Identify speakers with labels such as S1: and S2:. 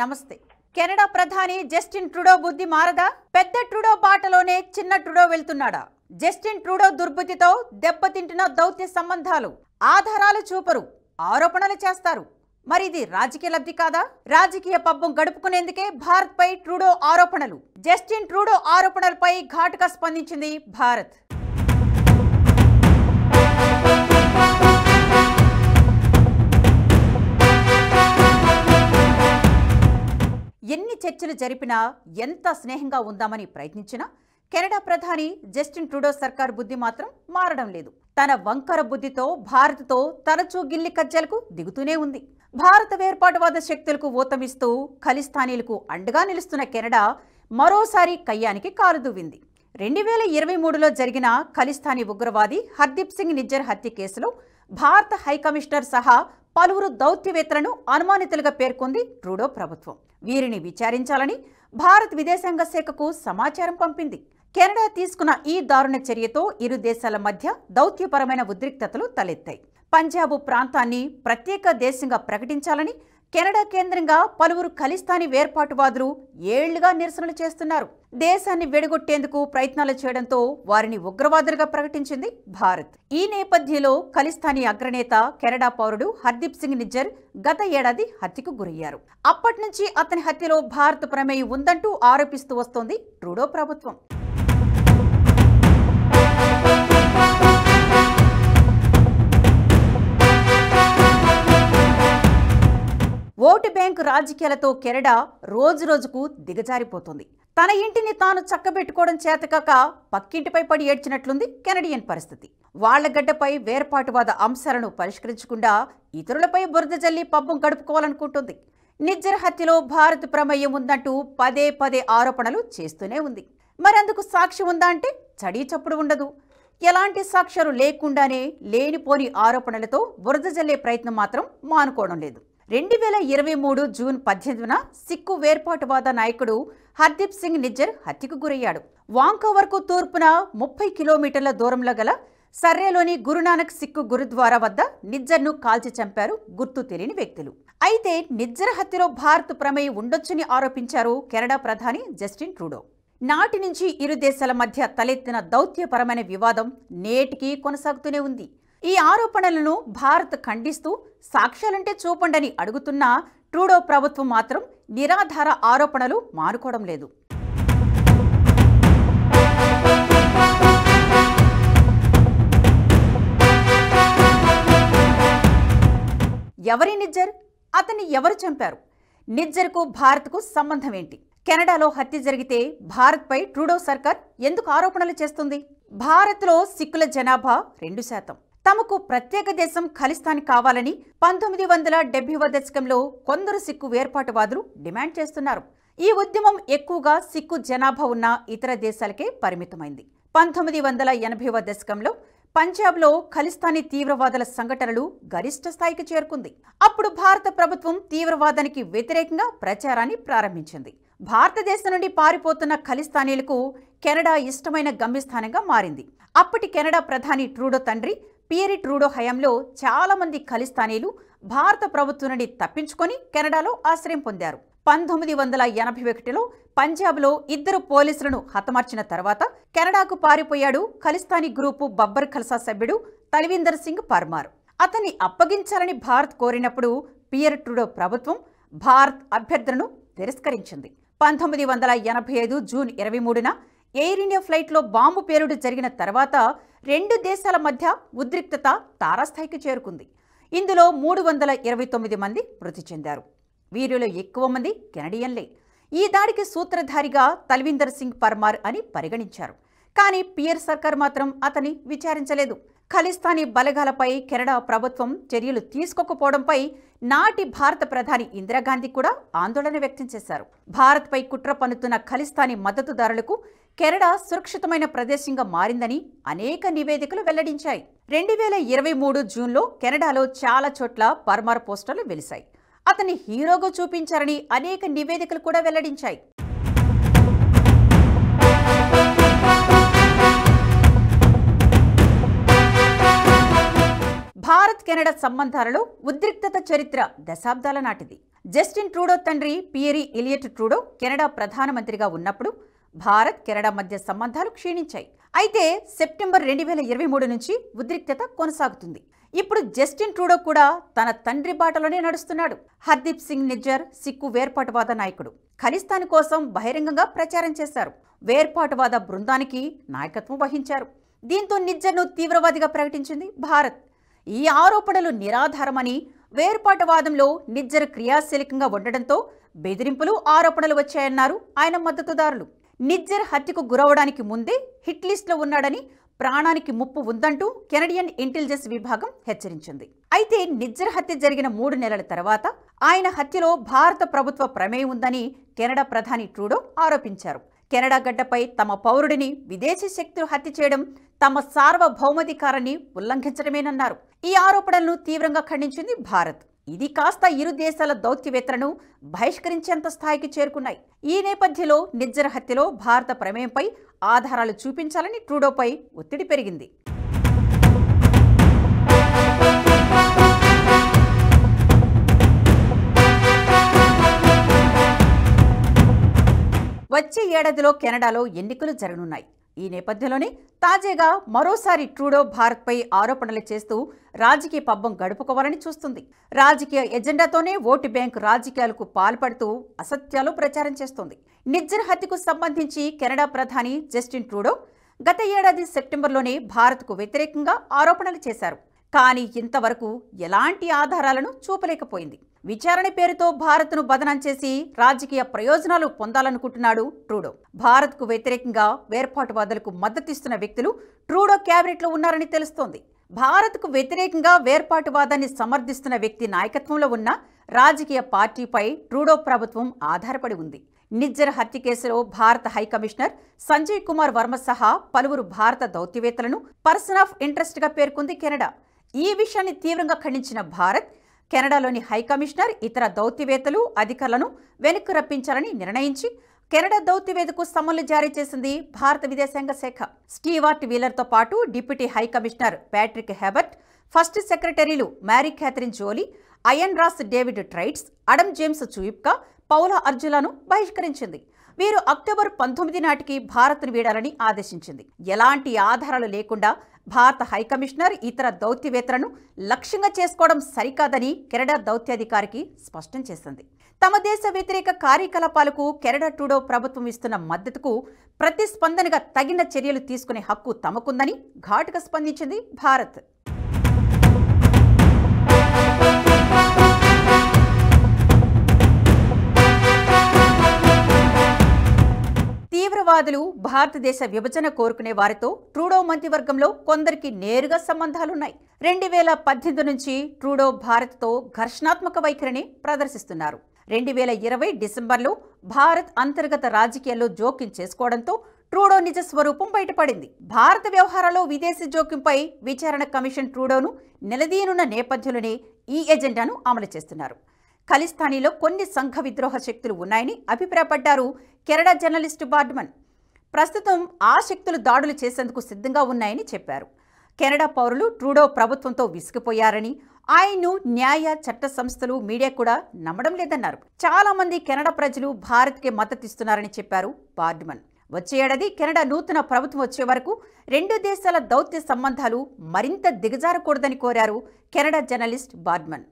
S1: నమస్తే కెనడా ప్రధాని Justin Trudeau బుద్ధి మారదా పెద్ద ట్రుడో బాటలోనే చిన్న ట్రుడో వెళ్తున్నాడా జస్టిన్ ట్రుడో దుర్బుద్ధితో దెబ్బతింటున్న దౌత్య సంబంధాలు ఆధారాలు చూపరు ఆరోపణలు చేస్తారు మరి ఇది రాజకీయ లబ్ధి కాదా రాజకీయ పబ్బం గడుపుకునేందుకే భారత్ పై ట్రూడో ఆరోపణలు జస్టిన్ ట్రూడో ఆరోపణలపై ఘాటుగా స్పందించింది భారత్ చర్చలు జరిపినా ఎంత స్నేహంగా ఉందామని ప్రయత్నించినా కెనడా ప్రధాని జస్టిన్ ట్రూడో సర్కార్ బుద్ధి మాత్రం మారడం లేదు తన వంకర బుద్ధితో భారత్తో తరచూ గిల్లి కజ్జలకు దిగుతూనే ఉంది భారత వేర్పాటువాద శక్తులకు ఊతమిస్తూ ఖలిస్తానీలకు అండగా నిలుస్తున్న కెనడా మరోసారి కయ్యానికి కారుదువ్వింది రెండు వేల ఇరవై మూడులో జరిగిన ఖలిస్తానీ ఉగ్రవాది హర్దీప్ సింగ్ నిజ్జర్ హత్య కేసులో భారత హైకమిషనర్ సహా పలువురు దౌత్యవేత్తలను అనుమానితులుగా పేర్కొంది ట్రూడో ప్రభుత్వం వీరిని విచారించాలని భారత్ విదేశాంగ శాఖకు సమాచారం పంపింది కెనడా తీసుకున్న ఈ దారుణ చర్యతో ఇరు దేశాల మధ్య దౌత్యపరమైన ఉద్రిక్తతలు తలెత్తాయి పంజాబ్ ప్రాంతాన్ని ప్రత్యేక దేశంగా ప్రకటించాలని కెనడా కేంద్రంగా పలువురు ఖలిస్తానీ వేర్పాటువాదులు ఏళ్లుగా నిరసనలు చేస్తున్నారు దేశాన్ని వెడగొట్టేందుకు ప్రయత్నాలు చేయడంతో వారిని ఉగ్రవాదులుగా ప్రకటించింది భారత్ ఈ నేపథ్యంలో ఖలిస్తానీ అగ్రనేత కెనడా పౌరుడు హర్దీప్ సింగ్ నిజ్జర్ గత ఏడాది హత్యకు గురయ్యారు అప్పటి నుంచి అతని హత్యలో భారత్ ప్రమేయం ఉందంటూ ఆరోపిస్తూ వస్తోంది ట్రూడో ప్రభుత్వం ఓటు బ్యాంకు రాజకీయాలతో కెనడా రోజురోజుకు దిగజారిపోతుంది తన ఇంటిని తాను చక్కబెట్టుకోవడం చేతకాక పక్కింటిపై పడి ఏడ్చినట్లుంది కెనడియన్ పరిస్థితి వాళ్లగడ్డపై వేర్పాటువాద అంశాలను పరిష్కరించకుండా ఇతరులపై బురద జల్లి పబ్బం గడుపుకోవాలనుకుంటుంది నిజ్జర్ హత్యలో భారత్ ప్రమేయం ఉందంటూ పదే పదే ఆరోపణలు చేస్తూనే ఉంది మరందుకు సాక్షి ఉందా అంటే చడీ చప్పుడు ఉండదు ఎలాంటి సాక్ష్యాలు లేకుండానే లేనిపోని ఆరోపణలతో బురద జల్లే ప్రయత్నం మాత్రం మానుకోవడం లేదు రెండు వేల ఇరవై మూడు జూన్ పద్దెనిమిదిన సిక్కు వేర్పాటువాద నాయకుడు హర్దీప్ సింగ్ నిజ్జర్ హత్యకు గురయ్యాడు వాంకోవర్కు తూర్పున ముప్పై కిలోమీటర్ల దూరంలో గల సర్రేలోని గురునానక్ సిక్కు గురుద్వారా వద్ద నిజ్జర్ను కాల్చి చంపారు గుర్తు తెలియని వ్యక్తులు అయితే నిజ్జర్ హత్యలో భారత్ ప్రమేయం ఉండొచ్చని ఆరోపించారు కెనడా ప్రధాని జస్టిన్ ట్రూడో నాటి నుంచి ఇరు దేశాల మధ్య తలెత్తిన దౌత్యపరమైన వివాదం నేటికీ కొనసాగుతూనే ఉంది ఈ ఆరోపణలను భారత్ ఖండిస్తూ సాక్ష్యాలంటే చూపండని అడుగుతున్న ట్రూడో ప్రభుత్వం మాత్రం నిరాధార ఆరోపణలు మానుకోవడం లేదు ఎవరి నిజ్జర్ అతన్ని ఎవరు చంపారు నిజ్జర్కు భారత్కు సంబంధం ఏంటి కెనడాలో హత్య జరిగితే భారత్పై ట్రూడో సర్కార్ ఎందుకు ఆరోపణలు చేస్తుంది భారత్లో సిక్కుల జనాభా రెండు శాతం తమకు ప్రత్యేక దేశం ఖలిస్తాన్ కావాలని పంతొమ్మిది వందల డెబ్బైవ దశకంలో కొందరు సిక్కు వేర్పాటువాదులు డిమాండ్ చేస్తున్నారు ఈ ఉద్యమం ఎక్కువగా సిక్కు జనాభా ఉన్న ఇతర దేశాలకే పరిమితమైంది పంతొమ్మిది వందల ఎనభైవ దశకంలో పంజాబ్లో ఖలిస్తానీ తీవ్రవాదుల సంఘటనలు గరిష్ట స్థాయికి చేరుకుంది అప్పుడు భారత ప్రభుత్వం తీవ్రవాదానికి వ్యతిరేకంగా ప్రచారాన్ని ప్రారంభించింది భారతదేశం నుండి పారిపోతున్న ఖలిస్తానీలకు కెనడా ఇష్టమైన గమ్యస్థానంగా మారింది అప్పటి కెనడా ప్రధాని ట్రూడో తండ్రి పియరిట్ రూడో హయాంలో చాలామంది ఖలిస్తానీలు భారత ప్రభుత్వం నుండి తప్పించుకొని కెనడాలో ఆశ్రయం పొందారు పంతొమ్మిది వందల ఎనభై ఒకటిలో పంజాబ్లో ఇద్దరు పోలీసులను హతమార్చిన తర్వాత కెనడాకు పారిపోయాడు ఖలిస్తానీ గ్రూపు బబ్బర్ ఖల్సా సభ్యుడు తల్వీందర్ సింగ్ పర్మార్ అతన్ని అప్పగించాలని భారత్ కోరినప్పుడు పియర్ ట్రూడో ప్రభుత్వం భారత్ అభ్యర్థులను తిరస్కరించింది పంతొమ్మిది వందల ఎనభై ఐదు జూన్ ఇరవై మూడున ఎయిర్ ఇండియా ఫ్లైట్లో బాంబు పేరుడు జరిగిన తర్వాత రెండు దేశాల మధ్య ఉద్రిక్తత తారాస్థాయికి చేరుకుంది ఇందులో మూడు వందల ఇరవై తొమ్మిది మంది మృతి చెందారు వీరిలో ఎక్కువ మంది కెనడియన్లే ఈ దాడికి సూత్రధారిగా తల్వీందర్ సింగ్ పర్మార్ అని పరిగణించారు కానీ పియర్ సర్కార్ మాత్రం అతని విచారించలేదు ఖలిస్తానీ బలగాలపై కెనడా ప్రభుత్వం చర్యలు తీసుకోకపోవడంపై నాటి భారత ప్రధాని ఇందిరాగాంధీ కూడా ఆందోళన వ్యక్తం చేశారు భారత్పై కుట్ర పన్నుతున్న ఖలిస్తానీ మద్దతుదారులకు కెనడా సురక్షితమైన ప్రదేశంగా మారిందని అనేక నివేదికలు వెల్లడించాయి రెండు వేల ఇరవై మూడు జూన్లో కెనడాలో చాలా చోట్ల పర్మార్ పోస్టర్లు వెలిశాయి అతన్ని హీరోగా చూపించారని అనేక నివేదికలు కూడా వెల్లడించాయి భారత్ కెనడా సంబంధాలలో ఉద్రిక్తత చరిత్ర దశాబ్దాల నాటిది జస్టిన్ ట్రూడో తండ్రి పియరీ ఇలియట్ ట్రూడో కెనడా ప్రధానమంత్రిగా ఉన్నప్పుడు భారత్ కెనడా మధ్య సంబంధాలు క్షీణించాయి అయితే సెప్టెంబర్ రెండు వేల ఇరవై మూడు నుంచి ఉద్రిక్తత కొనసాగుతుంది ఇప్పుడు జస్టిన్ ట్రూడో కూడా తన తండ్రి బాటలోనే నడుస్తున్నాడు హర్దీప్ సింగ్ నిజ్జర్ సిక్కు వేర్పాటువాద నాయకుడు ఖలిస్తాన్ కోసం బహిరంగంగా ప్రచారం చేశారు వేర్పాటువాద బృందానికి నాయకత్వం వహించారు దీంతో నిజ్జర్ను తీవ్రవాదిగా ప్రకటించింది భారత్ ఈ ఆరోపణలు నిరాధారమని వేర్పాటువాదంలో నిజ్జర్ క్రియాశీలకంగా ఉండడంతో బెదిరింపులు ఆరోపణలు వచ్చాయన్నారు ఆయన మద్దతుదారులు నిజ్జర్ హత్యకు గురవడానికి ముందే హిట్ లిస్ట్లో ఉన్నాడని ప్రాణానికి ముప్పు ఉందంటూ కెనడియన్ ఇంటెలిజెన్స్ విభాగం హెచ్చరించింది అయితే నిజ్జర్ హత్య జరిగిన మూడు నెలల తర్వాత ఆయన హత్యలో భారత ప్రభుత్వ ప్రమేయం ఉందని కెనడా ప్రధాని ట్రూడో ఆరోపించారు కెనడా గడ్డపై తమ పౌరుడిని విదేశీ శక్తులు హత్య చేయడం తమ సార్వభౌమాధికారాన్ని ఉల్లంఘించడమేనన్నారు ఈ ఆరోపణలను తీవ్రంగా ఖండించింది భారత్ ఇది కాస్త ఇరు దేశాల దౌత్యవేత్తలను బహిష్కరించేంత స్థాయికి చేరుకున్నాయి ఈ నేపథ్యంలో నిజ్జర హత్యలో భారత ప్రమేయంపై ఆధారాలు చూపించాలని ట్రూడోపై ఒత్తిడి పెరిగింది వచ్చే ఏడాదిలో కెనడాలో ఎన్నికలు జరగనున్నాయి ఈ నేపథ్యంలోనే తాజాగా మరోసారి ట్రూడో భారత్పై ఆరోపణలు చేస్తూ రాజకీయ పబ్బం గడుపుకోవాలని చూస్తుంది రాజకీయ ఎజెండాతోనే ఓటు బ్యాంక్ రాజకీయాలకు పాల్పడుతూ అసత్యాలు ప్రచారం చేస్తోంది నిర్జన హత్యకు సంబంధించి కెనడా ప్రధాని జస్టిన్ ట్రూడో గత ఏడాది సెప్టెంబర్లోనే భారత్కు వ్యతిరేకంగా ఆరోపణలు చేశారు కానీ ఇంతవరకు ఎలాంటి ఆధారాలను చూపలేకపోయింది విచారణ పేరుతో భారత్ను బదనం చేసి రాజకీయ ప్రయోజనాలు పొందాలనుకుంటున్నాడు ట్రూడో భారత్కు వ్యతిరేకంగా వేర్పాటువాదులకు మద్దతిస్తున్న వ్యక్తులు ట్రూడో క్యాబినెట్లో ఉన్నారని తెలుస్తోంది భారత్కు వ్యతిరేకంగా వేర్పాటువాదాన్ని సమర్థిస్తున్న వ్యక్తి నాయకత్వంలో ఉన్న రాజకీయ పార్టీపై ట్రూడో ప్రభుత్వం ఆధారపడి ఉంది నిజ్జర్ హత్య కేసులో భారత హైకమిషనర్ సంజయ్ కుమార్ వర్మ సహా పలువురు భారత దౌత్యవేత్తలను పర్సన్ ఆఫ్ ఇంట్రెస్ట్గా పేర్కొంది కెనడా ఈ విషయాన్ని తీవ్రంగా ఖండించిన భారత్ కెనడాలోని హైకమిషనర్ ఇతర దౌత్యవేత్తలు అధికారులను వెనక్కు రప్పించాలని నిర్ణయించి కెనడా దౌత్యవేత్తకు సమన్లు జారీ చేసింది భారత విదేశాంగ శాఖ స్టీవార్ట్ వీలర్తో పాటు deputy high commissioner Patrick Hebert first secretaries Marie Catherine Joly Ian Ross David Trites Adam James Chuipka Paula అర్జులను బహిష్కరించింది వీరు అక్టోబర్ పంతొమ్మిది నాటికి భారత్ను వీడాలని ఆదేశించింది ఎలాంటి ఆధారాలు లేకుండా భారత హైకమిషనర్ ఇతర దౌత్యవేత్తలను లక్ష్యంగా చేసుకోవడం సరికాదని కెనడా దౌత్యాధికారికి స్పష్టం చేసింది తమ దేశ వ్యతిరేక కార్యకలాపాలకు కెనడా టూడో ప్రభుత్వం ఇస్తున్న మద్దతుకు ప్రతిస్పందనగా తగిన చర్యలు తీసుకునే హక్కు తమకుందని ఘాటుగా స్పందించింది భారత్ ఉగ్రవాదులు భారతదేశ విభజన కోరుకునే వారితో ట్రూడో మంత్రివర్గంలో కొందరికి నేరుగా సంబంధాలున్నాయి రెండు వేల పద్దెనిమిది నుంచి ట్రూడో భారత్తో ఘర్షణాత్మక వైఖరిని ప్రదర్శిస్తున్నారు రెండు వేల ఇరవై డిసెంబర్లో భారత్ అంతర్గత రాజకీయాల్లో జోక్యం చేసుకోవడంతో ట్రూడో నిజ స్వరూపం బయటపడింది భారత వ్యవహారాల్లో విదేశీ జోక్యంపై విచారణ కమిషన్ ట్రూడోను నిలదీయనున్న నేపథ్యంలోనే ఈ ఎజెండాను అమలు చేస్తున్నారు ఖలిస్తానీలో కొన్ని సంఘ విద్రోహ శక్తులు ఉన్నాయని అభిప్రాయపడ్డారు కెనడా జర్నలిస్టు బార్డ్మన్ ప్రస్తుతం ఆ శక్తులు దాడులు చేసేందుకు సిద్ధంగా ఉన్నాయని చెప్పారు కెనడా పౌరులు ట్రూడో ప్రభుత్వంతో విసిగిపోయారని ఆయన్ను న్యాయ చట్ట సంస్థలు మీడియా కూడా నమ్మడం లేదన్నారు చాలామంది కెనడా ప్రజలు భారత్కే మద్దతిస్తున్నారని చెప్పారు బార్డ్మన్ వచ్చే ఏడాది కెనడా నూతన ప్రభుత్వం వచ్చే వరకు రెండు దేశాల దౌత్య సంబంధాలు మరింత దిగజారకూడదని కోరారు కెనడా జర్నలిస్ట్ బార్డ్మన్